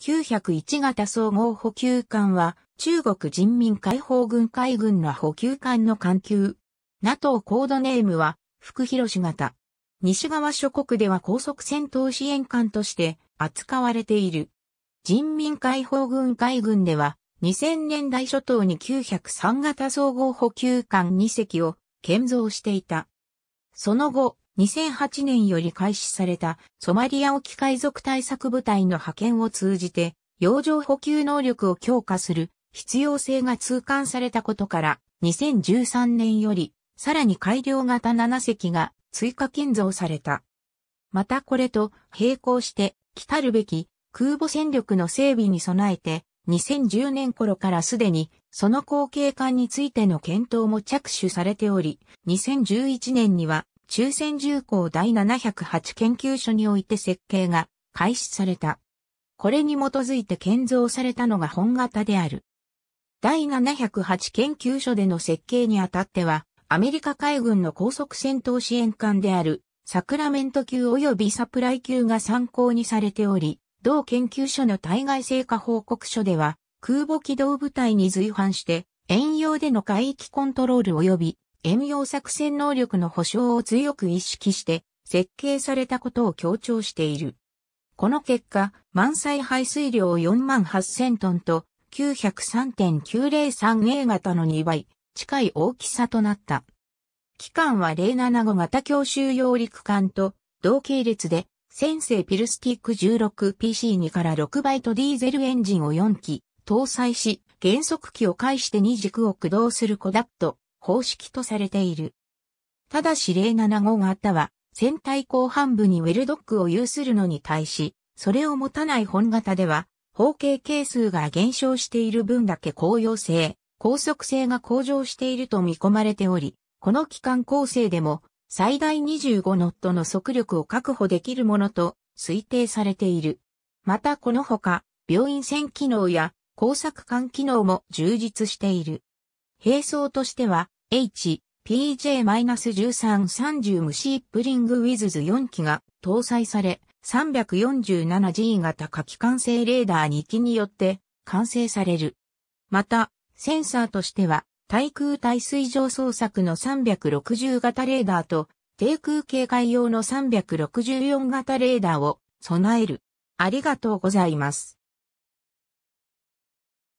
901型総合補給艦は、中国人民解放軍海軍の補給艦の艦級。NATO コードネームは、福広氏型。西側諸国では高速戦闘支援艦として扱われている。人民解放軍海軍では、2000年代初頭に903型総合補給艦2隻を建造していた。その後、2008年より開始されたソマリア沖海賊対策部隊の派遣を通じて、洋上補給能力を強化する必要性が痛感されたことから、2013年より、さらに改良型7隻が追加建造された。またこれと並行して、来たるべき空母戦力の整備に備えて、2010年頃からすでに、その後継艦についての検討も着手されており、2011年には、中戦重工第708研究所において設計が開始された。これに基づいて建造されたのが本型である。第708研究所での設計にあたっては、アメリカ海軍の高速戦闘支援艦であるサクラメント級及びサプライ級が参考にされており、同研究所の対外成果報告書では、空母機動部隊に随伴して、遠洋での海域コントロール及び遠洋作戦能力の保障を強く意識して設計されたことを強調している。この結果、満載排水量4万8000トンと 903.903A 型の2倍近い大きさとなった。機関は075型強襲揚陸艦と同系列で先世ピルスティック 16PC2 から6倍とディーゼルエンジンを4機搭載し、減速機を介して2軸を駆動するコダット方式とされている。ただし例7号型は、船体後半部にウェルドックを有するのに対し、それを持たない本型では、方形係数が減少している分だけ高揚性、高速性が向上していると見込まれており、この機関構成でも最大25ノットの速力を確保できるものと推定されている。またこのほか、病院船機能や工作艦機能も充実している。並走としては、H、PJ-1330 ムシープリングウィズズ4機が搭載され、347G 型火器管制レーダー2機によって完成される。また、センサーとしては、対空対水上捜索の360型レーダーと、低空警戒用の364型レーダーを備える。ありがとうございます。